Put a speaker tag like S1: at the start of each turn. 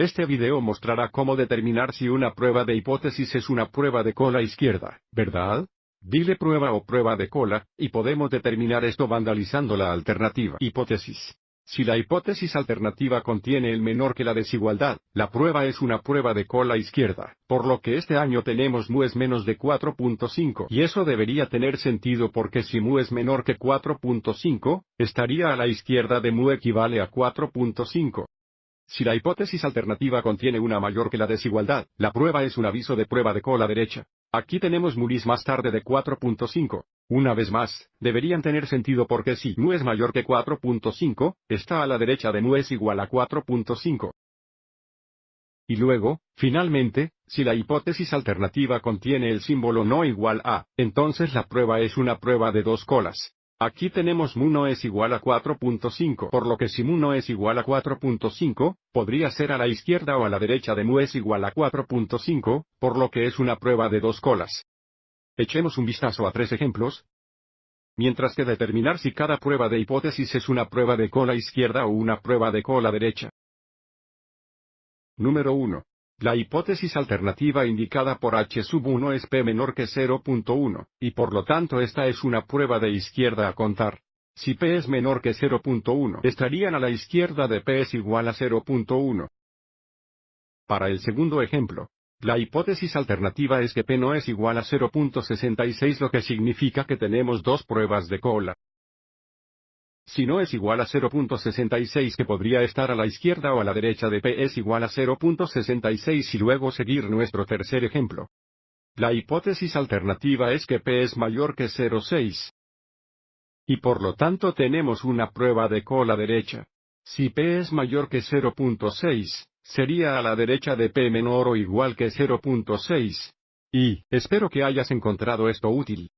S1: Este video mostrará cómo determinar si una prueba de hipótesis es una prueba de cola izquierda, ¿verdad? Dile prueba o prueba de cola, y podemos determinar esto vandalizando la alternativa hipótesis. Si la hipótesis alternativa contiene el menor que la desigualdad, la prueba es una prueba de cola izquierda, por lo que este año tenemos mu es menos de 4.5 y eso debería tener sentido porque si mu es menor que 4.5, estaría a la izquierda de mu equivale a 4.5. Si la hipótesis alternativa contiene una mayor que la desigualdad, la prueba es un aviso de prueba de cola derecha. Aquí tenemos mulis más tarde de 4.5. Una vez más, deberían tener sentido porque si nu es mayor que 4.5, está a la derecha de nu es igual a 4.5. Y luego, finalmente, si la hipótesis alternativa contiene el símbolo no igual a, entonces la prueba es una prueba de dos colas. Aquí tenemos mu no es igual a 4.5 por lo que si mu no es igual a 4.5, podría ser a la izquierda o a la derecha de mu es igual a 4.5, por lo que es una prueba de dos colas. Echemos un vistazo a tres ejemplos. Mientras que determinar si cada prueba de hipótesis es una prueba de cola izquierda o una prueba de cola derecha. Número 1. La hipótesis alternativa indicada por H sub 1 es P menor que 0.1, y por lo tanto esta es una prueba de izquierda a contar. Si P es menor que 0.1, estarían a la izquierda de P es igual a 0.1. Para el segundo ejemplo, la hipótesis alternativa es que P no es igual a 0.66 lo que significa que tenemos dos pruebas de cola si no es igual a 0.66 que podría estar a la izquierda o a la derecha de P es igual a 0.66 y luego seguir nuestro tercer ejemplo. La hipótesis alternativa es que P es mayor que 0.6. Y por lo tanto tenemos una prueba de cola derecha. Si P es mayor que 0.6, sería a la derecha de P menor o igual que 0.6. Y, espero que hayas encontrado esto útil.